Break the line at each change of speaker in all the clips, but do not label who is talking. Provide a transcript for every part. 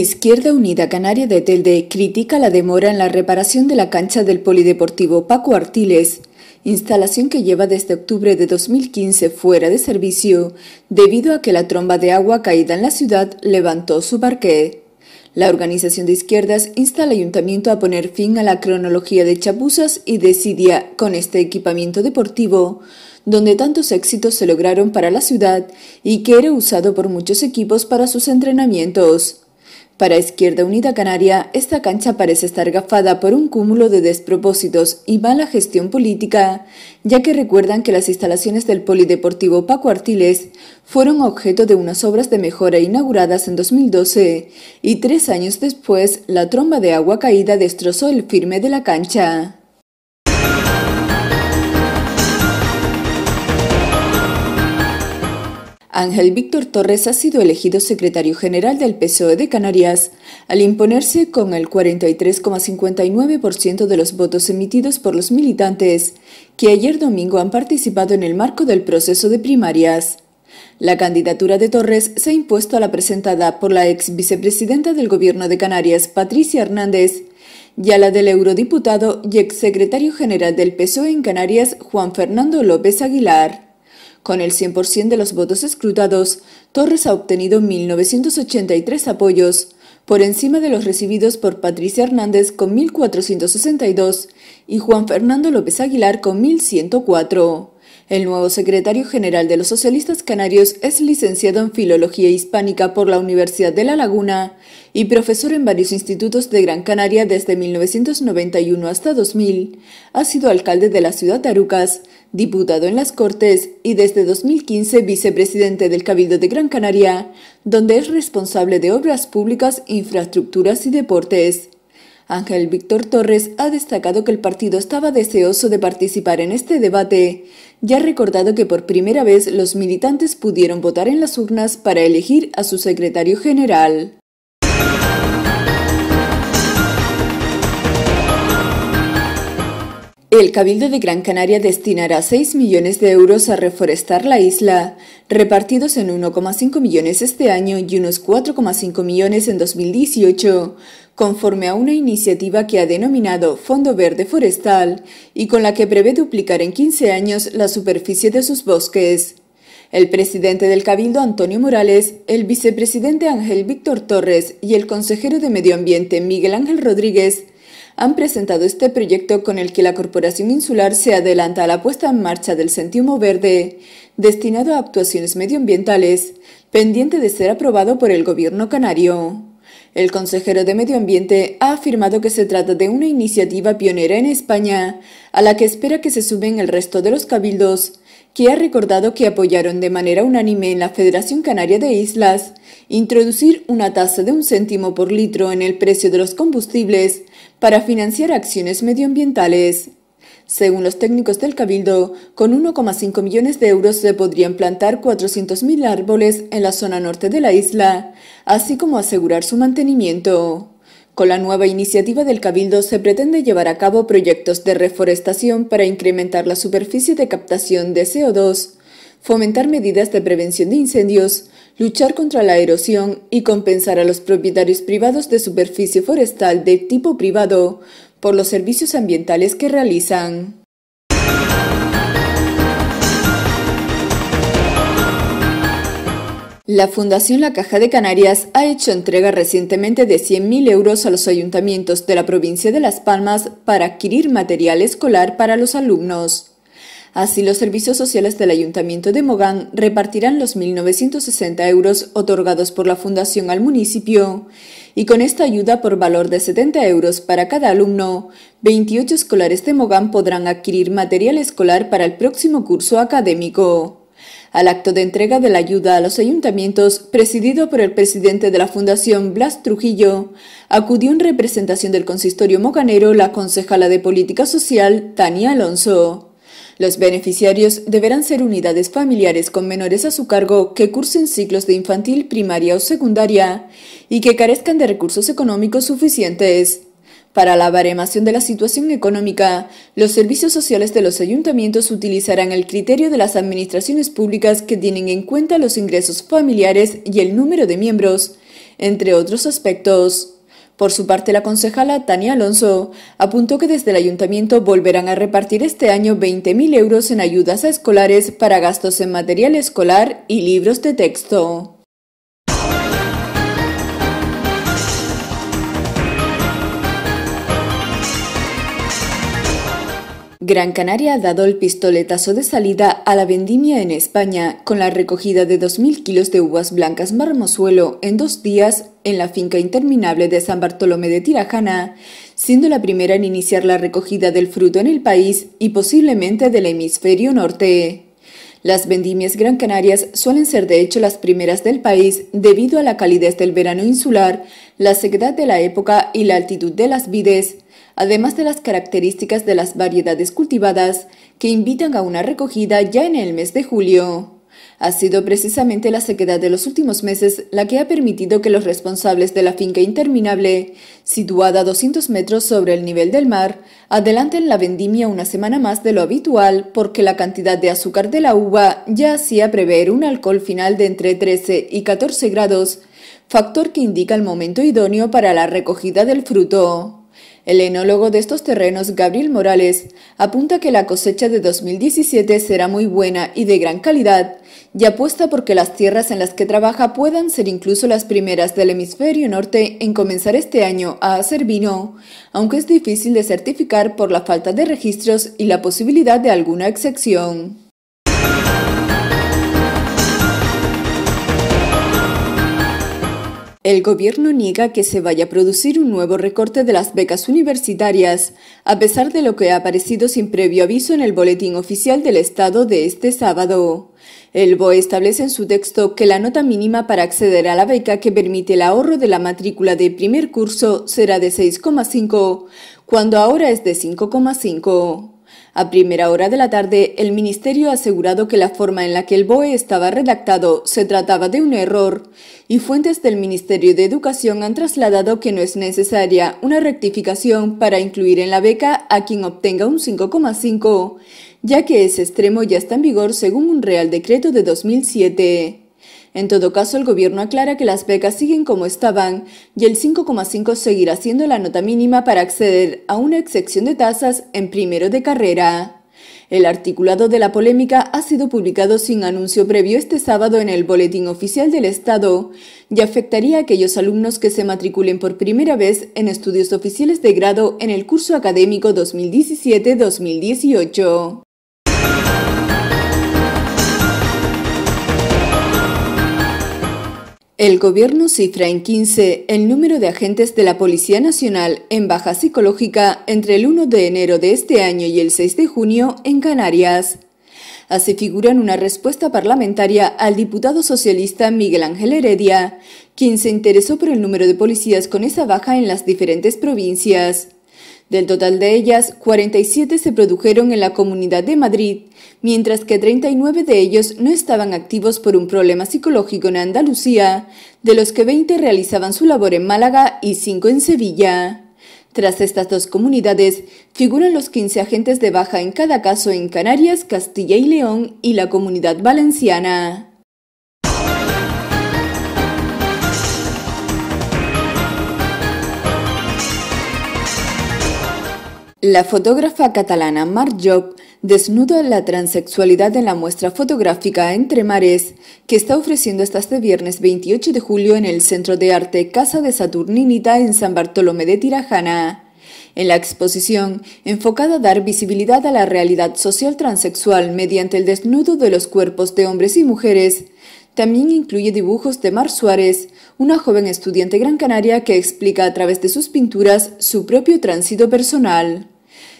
Izquierda Unida Canaria de Telde critica la demora en la reparación de la cancha del Polideportivo Paco Artiles, instalación que lleva desde octubre de 2015 fuera de servicio debido a que la tromba de agua caída en la ciudad levantó su parque. La organización de izquierdas insta al ayuntamiento a poner fin a la cronología de chapuzas y desidia con este equipamiento deportivo, donde tantos éxitos se lograron para la ciudad y que era usado por muchos equipos para sus entrenamientos. Para Izquierda Unida Canaria, esta cancha parece estar gafada por un cúmulo de despropósitos y mala gestión política, ya que recuerdan que las instalaciones del Polideportivo Paco Artiles fueron objeto de unas obras de mejora inauguradas en 2012 y tres años después la tromba de agua caída destrozó el firme de la cancha. Ángel Víctor Torres ha sido elegido secretario general del PSOE de Canarias, al imponerse con el 43,59% de los votos emitidos por los militantes, que ayer domingo han participado en el marco del proceso de primarias. La candidatura de Torres se ha impuesto a la presentada por la ex vicepresidenta del Gobierno de Canarias, Patricia Hernández, y a la del eurodiputado y exsecretario general del PSOE en Canarias, Juan Fernando López Aguilar. Con el 100% de los votos escrutados, Torres ha obtenido 1.983 apoyos, por encima de los recibidos por Patricia Hernández con 1.462 y Juan Fernando López Aguilar con 1.104. El nuevo secretario general de los socialistas canarios es licenciado en Filología Hispánica por la Universidad de La Laguna y profesor en varios institutos de Gran Canaria desde 1991 hasta 2000. Ha sido alcalde de la ciudad de Arucas, diputado en las Cortes y desde 2015 vicepresidente del Cabildo de Gran Canaria, donde es responsable de obras públicas, infraestructuras y deportes. Ángel Víctor Torres ha destacado que el partido estaba deseoso de participar en este debate y ha recordado que por primera vez los militantes pudieron votar en las urnas para elegir a su secretario general. El Cabildo de Gran Canaria destinará 6 millones de euros a reforestar la isla, repartidos en 1,5 millones este año y unos 4,5 millones en 2018, conforme a una iniciativa que ha denominado Fondo Verde Forestal y con la que prevé duplicar en 15 años la superficie de sus bosques. El presidente del Cabildo, Antonio Morales, el vicepresidente Ángel Víctor Torres y el consejero de Medio Ambiente, Miguel Ángel Rodríguez, han presentado este proyecto con el que la Corporación Insular se adelanta a la puesta en marcha del céntimo Verde, destinado a actuaciones medioambientales, pendiente de ser aprobado por el Gobierno canario. El consejero de Medio Ambiente ha afirmado que se trata de una iniciativa pionera en España, a la que espera que se suben el resto de los cabildos, que ha recordado que apoyaron de manera unánime en la Federación Canaria de Islas introducir una tasa de un céntimo por litro en el precio de los combustibles para financiar acciones medioambientales. Según los técnicos del Cabildo, con 1,5 millones de euros se podrían plantar 400.000 árboles en la zona norte de la isla, así como asegurar su mantenimiento. Con la nueva iniciativa del Cabildo se pretende llevar a cabo proyectos de reforestación para incrementar la superficie de captación de CO2, fomentar medidas de prevención de incendios, luchar contra la erosión y compensar a los propietarios privados de superficie forestal de tipo privado por los servicios ambientales que realizan. La Fundación La Caja de Canarias ha hecho entrega recientemente de 100.000 euros a los ayuntamientos de la provincia de Las Palmas para adquirir material escolar para los alumnos. Así, los servicios sociales del Ayuntamiento de Mogán repartirán los 1.960 euros otorgados por la Fundación al municipio y con esta ayuda por valor de 70 euros para cada alumno, 28 escolares de Mogán podrán adquirir material escolar para el próximo curso académico. Al acto de entrega de la ayuda a los ayuntamientos, presidido por el presidente de la Fundación Blas Trujillo, acudió en representación del consistorio moganero la concejala de Política Social, Tania Alonso. Los beneficiarios deberán ser unidades familiares con menores a su cargo que cursen ciclos de infantil, primaria o secundaria y que carezcan de recursos económicos suficientes. Para la baremación de la situación económica, los servicios sociales de los ayuntamientos utilizarán el criterio de las administraciones públicas que tienen en cuenta los ingresos familiares y el número de miembros, entre otros aspectos. Por su parte, la concejala Tania Alonso apuntó que desde el ayuntamiento volverán a repartir este año 20.000 euros en ayudas a escolares para gastos en material escolar y libros de texto. Gran Canaria ha dado el pistoletazo de salida a la vendimia en España con la recogida de 2.000 kilos de uvas blancas marmosuelo en dos días en la finca interminable de San Bartolomé de Tirajana, siendo la primera en iniciar la recogida del fruto en el país y posiblemente del hemisferio norte. Las vendimias gran canarias suelen ser de hecho las primeras del país debido a la calidez del verano insular, la sequedad de la época y la altitud de las vides, además de las características de las variedades cultivadas que invitan a una recogida ya en el mes de julio. Ha sido precisamente la sequedad de los últimos meses la que ha permitido que los responsables de la finca interminable, situada a 200 metros sobre el nivel del mar, adelanten la vendimia una semana más de lo habitual porque la cantidad de azúcar de la uva ya hacía prever un alcohol final de entre 13 y 14 grados, factor que indica el momento idóneo para la recogida del fruto. El enólogo de estos terrenos, Gabriel Morales, apunta que la cosecha de 2017 será muy buena y de gran calidad, y apuesta porque las tierras en las que trabaja puedan ser incluso las primeras del hemisferio norte en comenzar este año a hacer vino, aunque es difícil de certificar por la falta de registros y la posibilidad de alguna excepción. El gobierno niega que se vaya a producir un nuevo recorte de las becas universitarias, a pesar de lo que ha aparecido sin previo aviso en el Boletín Oficial del Estado de este sábado. El BOE establece en su texto que la nota mínima para acceder a la beca que permite el ahorro de la matrícula de primer curso será de 6,5, cuando ahora es de 5,5. A primera hora de la tarde, el Ministerio ha asegurado que la forma en la que el BOE estaba redactado se trataba de un error y fuentes del Ministerio de Educación han trasladado que no es necesaria una rectificación para incluir en la beca a quien obtenga un 5,5, ya que ese extremo ya está en vigor según un Real Decreto de 2007. En todo caso, el gobierno aclara que las becas siguen como estaban y el 5,5 seguirá siendo la nota mínima para acceder a una excepción de tasas en primero de carrera. El articulado de la polémica ha sido publicado sin anuncio previo este sábado en el Boletín Oficial del Estado y afectaría a aquellos alumnos que se matriculen por primera vez en estudios oficiales de grado en el curso académico 2017-2018. El gobierno cifra en 15 el número de agentes de la Policía Nacional en baja psicológica entre el 1 de enero de este año y el 6 de junio en Canarias. Así figura en una respuesta parlamentaria al diputado socialista Miguel Ángel Heredia, quien se interesó por el número de policías con esa baja en las diferentes provincias. Del total de ellas, 47 se produjeron en la Comunidad de Madrid, mientras que 39 de ellos no estaban activos por un problema psicológico en Andalucía, de los que 20 realizaban su labor en Málaga y 5 en Sevilla. Tras estas dos comunidades figuran los 15 agentes de baja en cada caso en Canarias, Castilla y León y la Comunidad Valenciana. La fotógrafa catalana Mar Job desnuda la transexualidad en la muestra fotográfica Entre Mares que está ofreciendo hasta este viernes 28 de julio en el Centro de Arte Casa de Saturninita en San Bartolomé de Tirajana. En la exposición, enfocada a dar visibilidad a la realidad social transexual mediante el desnudo de los cuerpos de hombres y mujeres, también incluye dibujos de Mar Suárez, una joven estudiante gran canaria que explica a través de sus pinturas su propio tránsito personal.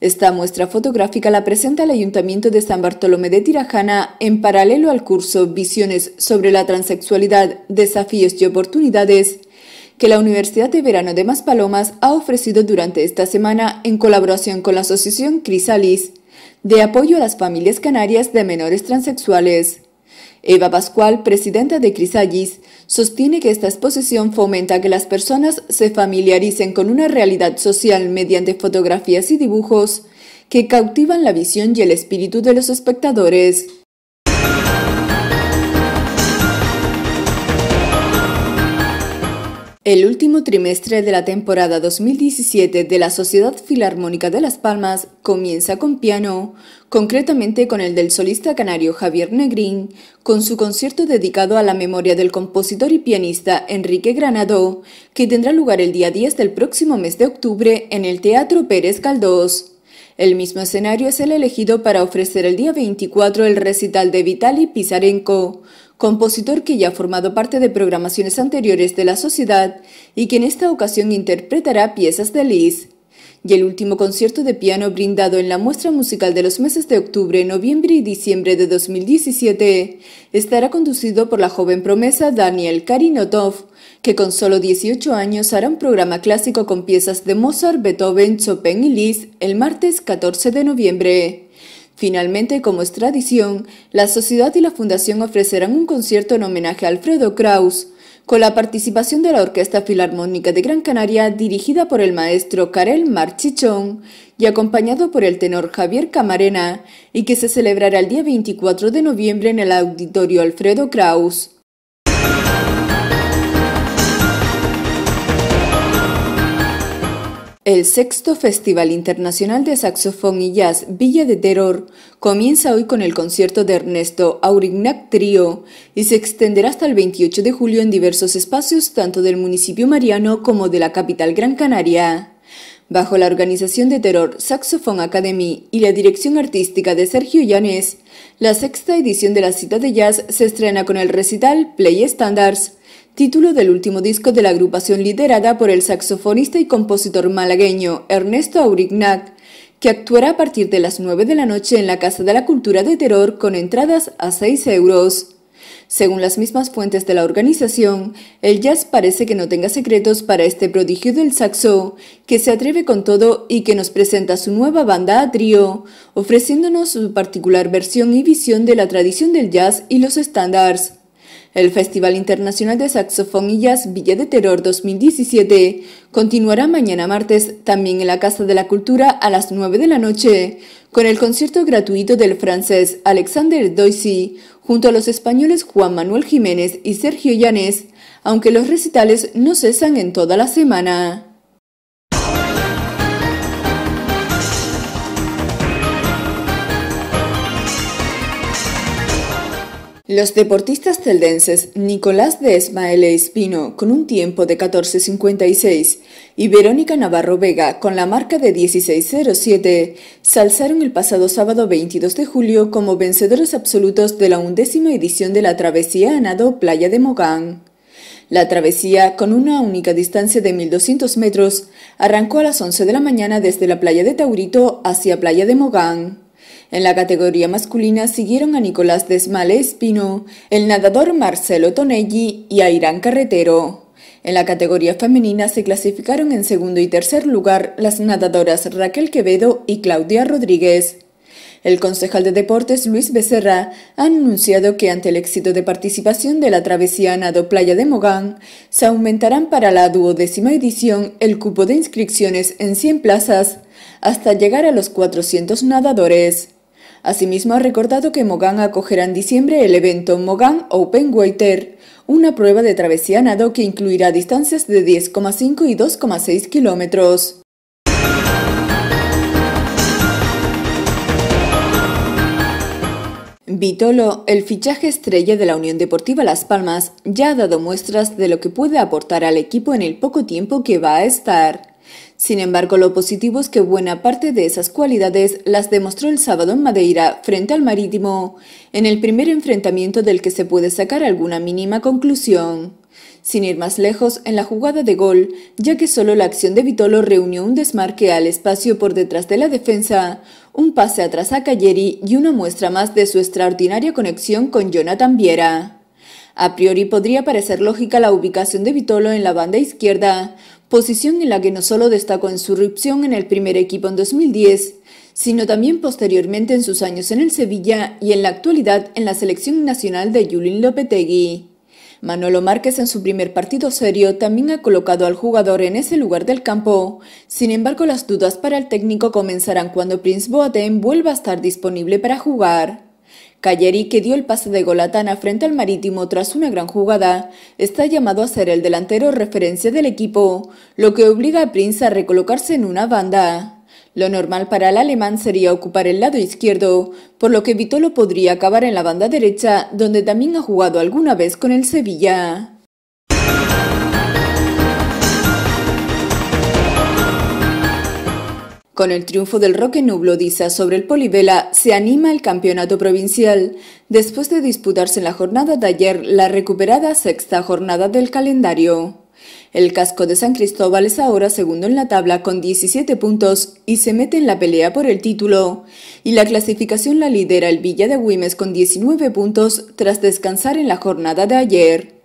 Esta muestra fotográfica la presenta el Ayuntamiento de San Bartolomé de Tirajana en paralelo al curso Visiones sobre la transexualidad, desafíos y oportunidades que la Universidad de Verano de Maspalomas ha ofrecido durante esta semana en colaboración con la Asociación Crisalis de apoyo a las familias canarias de menores transexuales. Eva Pascual, presidenta de Crisallis, sostiene que esta exposición fomenta que las personas se familiaricen con una realidad social mediante fotografías y dibujos que cautivan la visión y el espíritu de los espectadores. El último trimestre de la temporada 2017 de la Sociedad Filarmónica de Las Palmas comienza con piano, concretamente con el del solista canario Javier Negrín, con su concierto dedicado a la memoria del compositor y pianista Enrique Granado, que tendrá lugar el día 10 del próximo mes de octubre en el Teatro Pérez Caldós. El mismo escenario es el elegido para ofrecer el día 24 el recital de Vitali Pizarenko, compositor que ya ha formado parte de programaciones anteriores de la sociedad y que en esta ocasión interpretará piezas de Liszt. Y el último concierto de piano brindado en la muestra musical de los meses de octubre, noviembre y diciembre de 2017 estará conducido por la joven promesa Daniel Karinotov, que con solo 18 años hará un programa clásico con piezas de Mozart, Beethoven, Chopin y Liszt el martes 14 de noviembre. Finalmente, como es tradición, la sociedad y la fundación ofrecerán un concierto en homenaje a Alfredo Kraus, con la participación de la Orquesta Filarmónica de Gran Canaria dirigida por el maestro Karel Marchichón y acompañado por el tenor Javier Camarena, y que se celebrará el día 24 de noviembre en el Auditorio Alfredo Kraus. El sexto Festival Internacional de Saxofón y Jazz Villa de Terror comienza hoy con el concierto de Ernesto Aurignac Trio y se extenderá hasta el 28 de julio en diversos espacios tanto del municipio mariano como de la capital Gran Canaria. Bajo la organización de Terror Saxophone Academy y la dirección artística de Sergio Llanes, la sexta edición de la cita de jazz se estrena con el recital Play Standards, título del último disco de la agrupación liderada por el saxofonista y compositor malagueño Ernesto Aurignac, que actuará a partir de las 9 de la noche en la Casa de la Cultura de Terror con entradas a 6 euros. Según las mismas fuentes de la organización, el jazz parece que no tenga secretos para este prodigio del saxo, que se atreve con todo y que nos presenta su nueva banda a trío, ofreciéndonos su particular versión y visión de la tradición del jazz y los estándares. El Festival Internacional de Saxofón y Jazz Villa de Terror 2017 continuará mañana martes también en la Casa de la Cultura a las 9 de la noche con el concierto gratuito del francés Alexander Doisy junto a los españoles Juan Manuel Jiménez y Sergio Llanes, aunque los recitales no cesan en toda la semana. Los deportistas teldenses Nicolás de Esmaele Espino con un tiempo de 14.56 y Verónica Navarro Vega con la marca de 16.07 se alzaron el pasado sábado 22 de julio como vencedores absolutos de la undécima edición de la travesía a nado Playa de Mogán. La travesía, con una única distancia de 1.200 metros, arrancó a las 11 de la mañana desde la playa de Taurito hacia Playa de Mogán. En la categoría masculina siguieron a Nicolás Desmale Espino, el nadador Marcelo Tonelli y Irán Carretero. En la categoría femenina se clasificaron en segundo y tercer lugar las nadadoras Raquel Quevedo y Claudia Rodríguez. El concejal de deportes Luis Becerra ha anunciado que ante el éxito de participación de la travesía Nado Playa de Mogán, se aumentarán para la duodécima edición el cupo de inscripciones en 100 plazas hasta llegar a los 400 nadadores. Asimismo, ha recordado que Mogán acogerá en diciembre el evento Mogán Open Water, una prueba de travesía nado que incluirá distancias de 10,5 y 2,6 kilómetros. Vitolo, el fichaje estrella de la Unión Deportiva Las Palmas, ya ha dado muestras de lo que puede aportar al equipo en el poco tiempo que va a estar. Sin embargo, lo positivo es que buena parte de esas cualidades las demostró el sábado en Madeira frente al Marítimo, en el primer enfrentamiento del que se puede sacar alguna mínima conclusión. Sin ir más lejos, en la jugada de gol, ya que solo la acción de Vitolo reunió un desmarque al espacio por detrás de la defensa, un pase atrás a Cayeri y una muestra más de su extraordinaria conexión con Jonathan Viera. A priori podría parecer lógica la ubicación de Vitolo en la banda izquierda, posición en la que no solo destacó en su irrupción en el primer equipo en 2010, sino también posteriormente en sus años en el Sevilla y en la actualidad en la selección nacional de Julien Lopetegui. Manolo Márquez en su primer partido serio también ha colocado al jugador en ese lugar del campo. Sin embargo, las dudas para el técnico comenzarán cuando Prince Boateng vuelva a estar disponible para jugar. Cayeri, que dio el pase de Golatana frente al Marítimo tras una gran jugada, está llamado a ser el delantero referencia del equipo, lo que obliga a Prince a recolocarse en una banda. Lo normal para el alemán sería ocupar el lado izquierdo, por lo que Vitolo podría acabar en la banda derecha, donde también ha jugado alguna vez con el Sevilla. Con el triunfo del Roque Nublodiza sobre el Polivela se anima el campeonato provincial, después de disputarse en la jornada de ayer la recuperada sexta jornada del calendario. El casco de San Cristóbal es ahora segundo en la tabla con 17 puntos y se mete en la pelea por el título. Y la clasificación la lidera el Villa de Güimes con 19 puntos tras descansar en la jornada de ayer.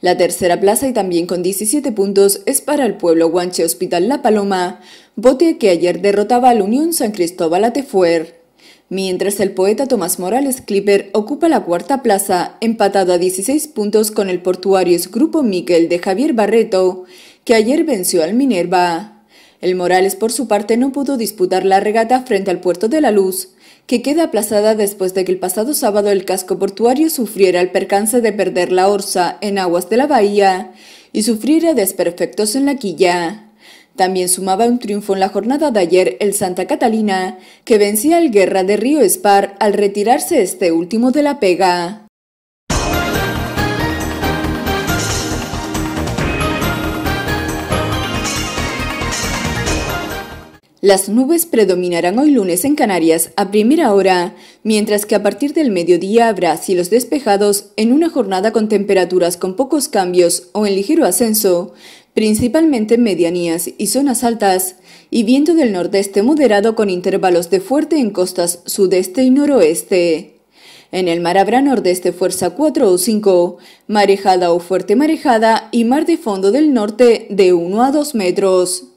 La tercera plaza y también con 17 puntos es para el pueblo Guanche Hospital La Paloma, bote que ayer derrotaba al Unión San Cristóbal Atefuer mientras el poeta Tomás Morales Clipper ocupa la cuarta plaza, empatado a 16 puntos con el portuarios Grupo Miquel de Javier Barreto, que ayer venció al Minerva. El Morales por su parte no pudo disputar la regata frente al Puerto de la Luz, que queda aplazada después de que el pasado sábado el casco portuario sufriera el percance de perder la orza en aguas de la bahía y sufriera desperfectos en la quilla. También sumaba un triunfo en la jornada de ayer el Santa Catalina, que vencía el Guerra de Río Espar al retirarse este último de la pega. Las nubes predominarán hoy lunes en Canarias a primera hora, mientras que a partir del mediodía habrá cielos despejados en una jornada con temperaturas con pocos cambios o en ligero ascenso, principalmente medianías y zonas altas, y viento del nordeste moderado con intervalos de fuerte en costas sudeste y noroeste. En el mar habrá nordeste fuerza 4 o 5, marejada o fuerte marejada y mar de fondo del norte de 1 a 2 metros.